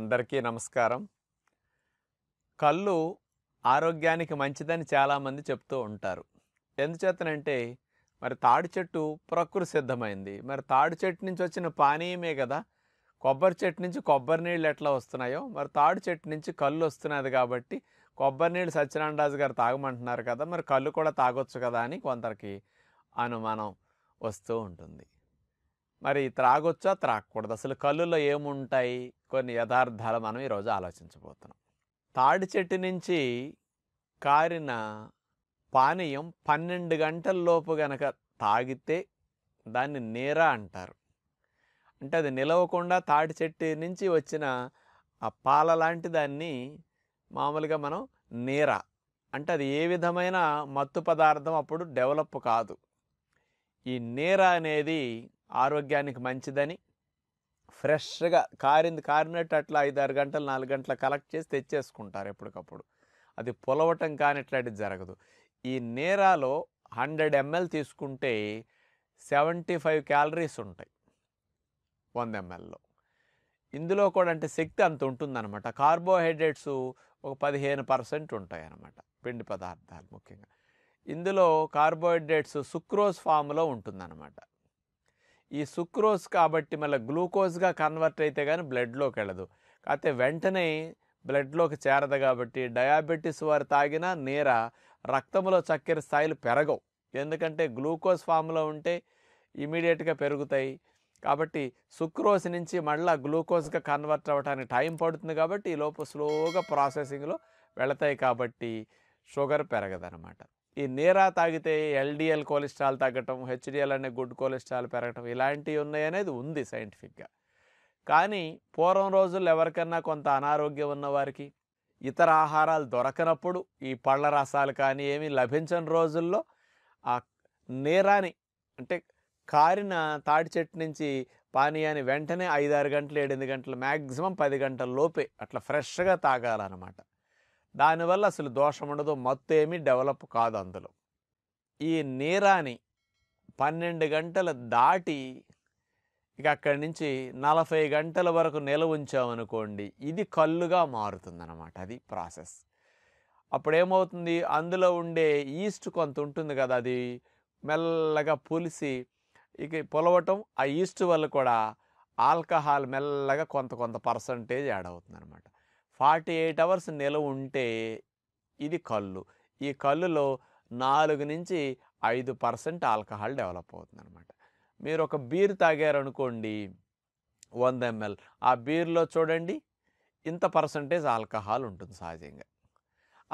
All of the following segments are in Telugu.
అందరికీ నమస్కారం కళ్ళు ఆరోగ్యానికి మంచిదని చాలామంది చెప్తూ ఉంటారు ఎందుచేతనంటే మరి తాడి చెట్టు ప్రకృతి సిద్ధమైంది మరి తాడి చెట్టు నుంచి వచ్చిన పానీయమే కదా కొబ్బరి చెట్టు నుంచి కొబ్బరి నీళ్ళు ఎట్లా వస్తున్నాయో మరి తాడి చెట్టు నుంచి కళ్ళు వస్తున్నది కాబట్టి కొబ్బరి నీళ్ళు సత్యనారాయణరాజు గారు తాగమంటున్నారు కదా మరి కళ్ళు కూడా తాగొచ్చు కదా అని కొందరికి అనుమానం వస్తూ ఉంటుంది మరి త్రాగొచ్చా త్రాగకూడదు అసలు కళ్ళులో ఏముంటాయి కొన్ని యథార్థాలు మనం ఈరోజు ఆలోచించబోతున్నాం తాడి చెట్టు నుంచి కారిన పానీయం పన్నెండు గంటల్లోపు గనక తాగితే దాన్ని నేర అంటారు అంటే అది నిలవకుండా తాటి చెట్టు నుంచి వచ్చిన ఆ పాల లాంటి దాన్ని మామూలుగా మనం నేర అంటే అది ఏ విధమైన మత్తు పదార్థం అప్పుడు డెవలప్ కాదు ఈ నేర అనేది ఆరోగ్యానికి మంచిదని ఫ్రెష్గా కారింది కారినట్టు అట్లా ఐదారు గంటలు నాలుగు గంటలు కలెక్ట్ చేసి తెచ్చేసుకుంటారు ఎప్పటికప్పుడు అది పొలవటం కానీ ఇట్లాంటిది జరగదు ఈ నేరాలో హండ్రెడ్ ఎంఎల్ తీసుకుంటే సెవెంటీ ఫైవ్ క్యాలరీస్ ఉంటాయి వంద ఎంఎల్లో ఇందులో కూడా అంటే శక్తి అంత ఉంటుందన్నమాట కార్బోహైడ్రేట్స్ ఒక పదిహేను పర్సెంట్ ఉంటాయి అన్నమాట పిండి పదార్థాలు ముఖ్యంగా ఇందులో కార్బోహైడ్రేట్స్ సుక్రోజ్ ఫామ్లో ఉంటుందన్నమాట ఈ సుక్రోజ్ కాబట్టి మళ్ళీ గ్లూకోజ్గా కన్వర్ట్ అయితే కానీ బ్లడ్లోకి వెళ్ళదు అయితే వెంటనే బ్లడ్లోకి చేరదు కాబట్టి డయాబెటీస్ వారు తాగిన నేర రక్తంలో చక్కెర స్థాయిలు పెరగవు ఎందుకంటే గ్లూకోజ్ ఫామ్లో ఉంటే ఇమీడియట్గా పెరుగుతాయి కాబట్టి సుక్రోజ్ నుంచి మళ్ళీ గ్లూకోజ్గా కన్వర్ట్ అవ్వడానికి టైం పడుతుంది కాబట్టి ఈ లోపు స్లోగా ప్రాసెసింగ్లో వెళతాయి కాబట్టి షుగర్ పెరగదనమాట ఈ నీరా తాగితే ఎల్డిఎల్ కొలెస్ట్రాల్ తగ్గటం హెచ్డిఎల్ అనే గుడ్ కొలెస్ట్రాల్ పెరగటం ఇలాంటివి ఉన్నాయనేది ఉంది సైంటిఫిక్గా కానీ పూర్వం రోజుల్లో ఎవరికన్నా కొంత అనారోగ్యం ఉన్నవారికి ఇతర ఆహారాలు దొరకనప్పుడు ఈ పళ్ళ రసాలు కానీ ఏమీ లభించని రోజుల్లో ఆ నేరాని అంటే కారిన తాటి చెట్టు నుంచి పానీయాన్ని వెంటనే ఐదారు గంటలు ఎనిమిది గంటలు మ్యాక్సిమం పది గంటల లోపే అట్లా ఫ్రెష్గా తాగాలన్నమాట దానివల్ల అసలు దోషం ఉండదు మత్తు ఏమీ డెవలప్ కాదు అందులో ఈ నీరాని పన్నెండు గంటలు దాటి ఇక అక్కడి నుంచి నలభై గంటల వరకు నిలవ ఉంచామనుకోండి ఇది కళ్ళుగా మారుతుందన్నమాట అది ప్రాసెస్ అప్పుడేమవుతుంది అందులో ఉండే ఈస్ట్ కొంత ఉంటుంది కదా అది మెల్లగా పులిసి ఇక పొలవటం ఆ ఈస్ట్ వల్ల కూడా ఆల్కహాల్ మెల్లగా కొంత కొంత పర్సంటేజ్ యాడ్ అవుతుంది అనమాట ఫార్టీ ఎయిట్ అవర్స్ నిలవ ఉంటే ఇది కళ్ళు ఈ కళ్ళులో నాలుగు నుంచి ఐదు పర్సెంట్ ఆల్కహాల్ డెవలప్ అవుతుంది అనమాట మీరు ఒక బీర్ తాగారనుకోండి వంద ఎంఎల్ ఆ బీర్లో చూడండి ఇంత పర్సంటేజ్ ఆల్కహాల్ ఉంటుంది సహజంగా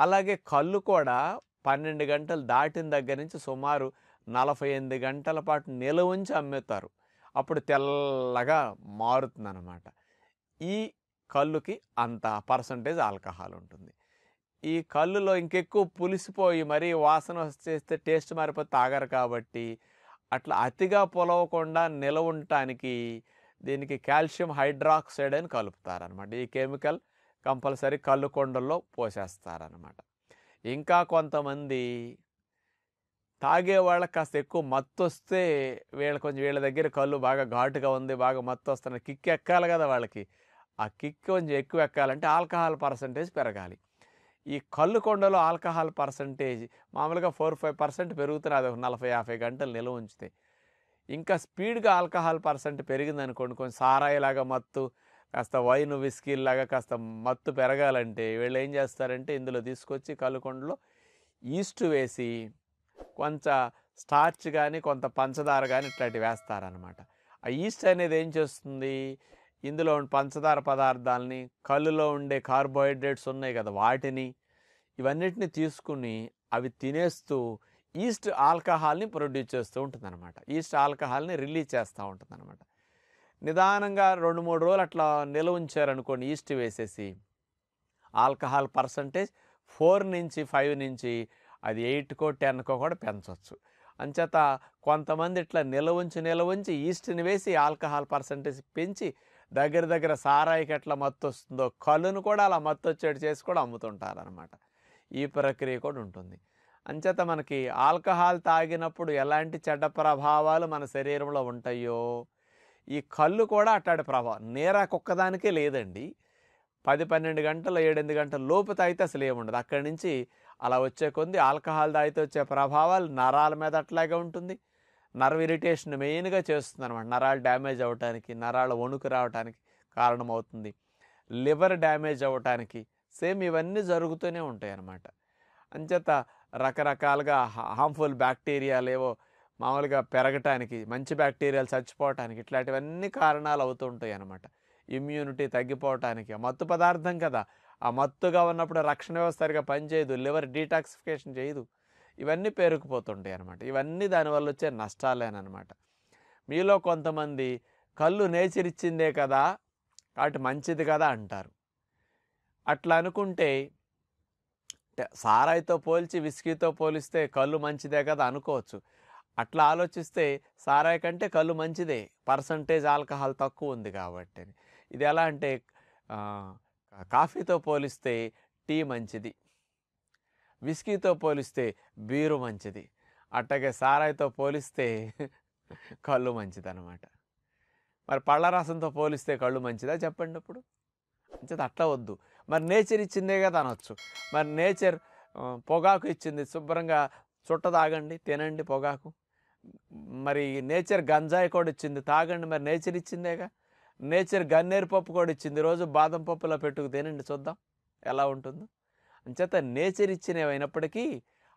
అలాగే కళ్ళు కూడా పన్నెండు గంటలు దాటిన దగ్గర నుంచి సుమారు నలభై ఎనిమిది గంటల పాటు ఉంచి అమ్ముతారు అప్పుడు తెల్లగా మారుతుందనమాట ఈ కళ్ళుకి అంత పర్సంటేజ్ ఆల్కహాల్ ఉంటుంది ఈ కళ్ళులో ఇంకెక్కువ పులిసిపోయి మరీ వాసన చేస్తే టేస్ట్ మారిపోతే తాగరు కాబట్టి అట్లా అతిగా పొలవకుండా నిలవుంటానికి దీనికి కాల్షియం హైడ్రాక్సైడ్ అని కలుపుతారనమాట ఈ కెమికల్ కంపల్సరీ కళ్ళు కొండల్లో పోసేస్తారనమాట ఇంకా కొంతమంది తాగేవాళ్ళకి కాస్త ఎక్కువ మత్తు వస్తే వీళ్ళ కొంచెం వీళ్ళ దగ్గర కళ్ళు బాగా ఘాటుగా ఉంది బాగా మత్తు వస్తున్నాయి కిక్ ఎక్కాలి కదా వాళ్ళకి ఆ కిక్ కొంచెం ఎక్కువ ఎక్కాలంటే ఆల్కహాల్ పర్సంటేజ్ పెరగాలి ఈ కళ్ళు కొండలో ఆల్కహాల్ పర్సంటేజ్ మామూలుగా ఫోర్ ఫైవ్ పర్సెంట్ పెరుగుతుంది అది ఒక నలభై యాభై గంటలు నిల్వ ఉంచితే ఇంకా స్పీడ్గా ఆల్కహాల్ పర్సెంట్ పెరిగిందనుకోండి కొంచెం సారాయిలాగా మత్తు కాస్త వైన్ విస్కీలాగా కాస్త మత్తు పెరగాలంటే వీళ్ళు ఏం చేస్తారంటే ఇందులో తీసుకొచ్చి కలుకొండలో ఈస్ట్ వేసి కొంచెం స్టార్చ్ కానీ కొంత పంచదార కానీ ఇట్లాంటివి వేస్తారనమాట ఆ ఈస్ట్ అనేది ఏం చేస్తుంది ఇందులో పంచదార పదార్థాలని కళ్ళులో ఉండే కార్బోహైడ్రేట్స్ ఉన్నాయి కదా వాటిని ఇవన్నిటిని తీసుకుని అవి తినేస్తూ ఈస్ట్ ఆల్కహాల్ని ప్రొడ్యూస్ చేస్తూ ఉంటుందన్నమాట ఈస్ట్ ఆల్కహాల్ని రిలీజ్ చేస్తూ ఉంటుందన్నమాట నిదానంగా రెండు మూడు రోజులు అట్లా నిల్వ ఉంచారనుకోండి ఈస్ట్ వేసేసి ఆల్కహాల్ పర్సంటేజ్ ఫోర్ నుంచి ఫైవ్ నుంచి అది ఎయిట్కో టెన్కో కూడా పెంచవచ్చు అంచేత కొంతమంది ఇట్లా నిల్వ ఉంచి నిల్వ ఉంచి ఈస్ట్ని వేసి ఆల్కహాల్ పర్సంటేజ్ పెంచి దగ్గర దగ్గర సారాయికి ఎట్లా మత్తు వస్తుందో కళ్ళును కూడా అలా మత్తు వచ్చేటి చేసి కూడా అమ్ముతుంటారనమాట ఈ ప్రక్రియ కూడా ఉంటుంది అంచేత మనకి ఆల్కహాల్ తాగినప్పుడు ఎలాంటి చెడ్డ ప్రభావాలు మన శరీరంలో ఉంటాయో ఈ కళ్ళు కూడా అట్టాడి ప్రభావం నేరాకు ఒక్కదానికే లేదండి పది పన్నెండు గంటలు ఏడెనిమిది గంటల లోపు తాగితే అసలు ఏముండదు అక్కడి నుంచి అలా వచ్చే కొద్ది ఆల్కహాల్ తాగితే వచ్చే ప్రభావాలు నరాల మీద అట్లాగే ఉంటుంది నర్వ్ ఇరిటేషన్ మెయిన్గా చేస్తుంది అనమాట నరాలు డ్యామేజ్ అవ్వటానికి నరాలు వణుకు రావడానికి కారణమవుతుంది లివర్ డ్యామేజ్ అవ్వటానికి సేమ్ ఇవన్నీ జరుగుతూనే ఉంటాయి అన్నమాట అంచేత రకరకాలుగా హార్మ్ఫుల్ బ్యాక్టీరియాలు ఏవో మామూలుగా పెరగటానికి మంచి బ్యాక్టీరియాలు చచ్చిపోవటానికి ఇట్లాంటివన్నీ కారణాలు అవుతూ ఉంటాయి అన్నమాట ఇమ్యూనిటీ తగ్గిపోవటానికి మత్తు పదార్థం కదా ఆ మత్తుగా ఉన్నప్పుడు రక్షణ వ్యవస్థ సరిగా పనిచేయదు లివర్ డీటాక్సిఫికేషన్ చేయదు ఇవన్నీ పేరుకుపోతుంటాయి అనమాట ఇవన్నీ దానివల్ల వచ్చే నష్టాలేనమాట మీలో కొంతమంది కళ్ళు నేచరిచ్చిందే కదా కాబట్టి మంచిది కదా అంటారు అట్లా అనుకుంటే సారాయితో పోల్చి విస్కీతో పోలిస్తే కళ్ళు మంచిదే కదా అనుకోవచ్చు అట్లా ఆలోచిస్తే సారాయి కంటే కళ్ళు మంచిదే పర్సంటేజ్ ఆల్కహాల్ తక్కువ ఉంది కాబట్టి ఇది ఎలా అంటే కాఫీతో పోలిస్తే టీ మంచిది విస్కీతో పోలిస్తే బీరు మంచిది అట్టగే సారాయితో పోలిస్తే కళ్ళు మంచిది అనమాట మరి పళ్ళ రసంతో పోలిస్తే కళ్ళు మంచిదా చెప్పండి అప్పుడు మంచిది అట్లా వద్దు మరి నేచర్ ఇచ్చిందే కదా అనొచ్చు మరి నేచర్ పొగాకు ఇచ్చింది శుభ్రంగా చుట్ట తాగండి తినండి పొగాకు మరి నేచర్ గంజాయి కూడా ఇచ్చింది తాగండి మరి నేచర్ ఇచ్చిందేగా నేచర్ గన్నేరు పప్పు కూడా ఇచ్చింది రోజు బాదం పప్పులో పెట్టుకు తినండి చూద్దాం ఎలా ఉంటుందో అంచేత నేచర్ ఇచ్చినవైనప్పటికీ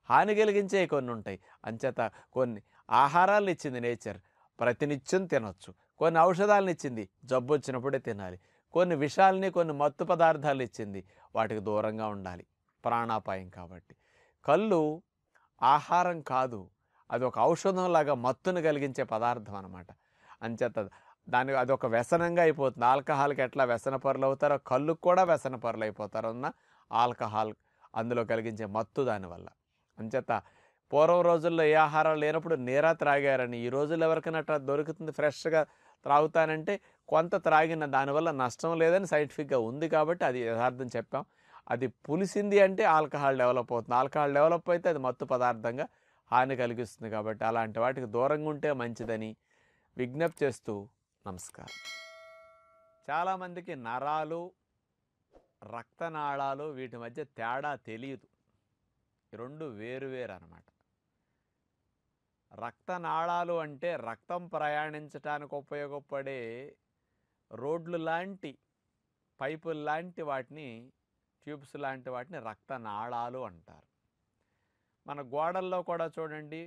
హాని కలిగించే కొన్ని ఉంటాయి అంచేత కొన్ని ఆహారాలను ఇచ్చింది నేచర్ ప్రతినిత్యం తినొచ్చు కొన్ని ఔషధాలను ఇచ్చింది జబ్బు వచ్చినప్పుడే తినాలి కొన్ని విషాలని కొన్ని మత్తు పదార్థాలు ఇచ్చింది వాటికి దూరంగా ఉండాలి ప్రాణాపాయం కాబట్టి కళ్ళు ఆహారం కాదు అది ఒక ఔషధంలాగా మత్తును కలిగించే పదార్థం అనమాట అంచేత దాని ఒక వ్యసనంగా అయిపోతుంది ఆల్కహాల్కి ఎట్లా వ్యసన పరులు అవుతారో కళ్ళుకు కూడా వ్యసన పరులు అయిపోతారు అన్న ఆల్కహాల్ అందులో కలిగించే మత్తు దానివల్ల అంచేత పూర్వం రోజుల్లో ఏ ఆహారం లేనప్పుడు నేరా త్రాగారని ఈ రోజుల్లో ఎవరికైనా అట్లా దొరుకుతుంది ఫ్రెష్గా త్రాగుతానంటే కొంత త్రాగిన దానివల్ల నష్టం లేదని సైంటిఫిక్గా ఉంది కాబట్టి అది యథార్థం చెప్పాం అది పులిసింది అంటే ఆల్కహాల్ డెవలప్ అవుతుంది ఆల్కహాల్ డెవలప్ అయితే అది మత్తు పదార్థంగా హాని కలిగిస్తుంది కాబట్టి అలాంటి వాటికి దూరంగా ఉంటే మంచిదని విజ్ఞప్తి చేస్తూ నమస్కారం చాలామందికి నరాలు రక్తనాళాలు వీటి మధ్య తేడా తెలియదు రెండు వేరువేరు అనమాట రక్తనాళాలు అంటే రక్తం ప్రయాణించటానికి ఉపయోగపడే రోడ్లు లాంటి పైపులు లాంటి వాటిని ట్యూబ్స్ లాంటి వాటిని రక్తనాళాలు అంటారు మన గోడల్లో కూడా చూడండి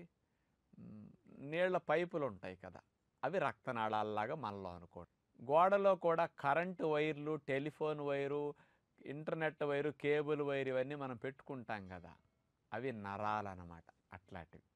నీళ్ల పైపులు ఉంటాయి కదా అవి రక్తనాళాలలాగా మనలో అనుకోండి గోడలో కూడా కరెంటు వైర్లు telephone wire internet wire cable wire ఇవన్నీ మనం పెట్టుకుంటాం కదా అవి నరాలన్నమాట అట్లాంటివి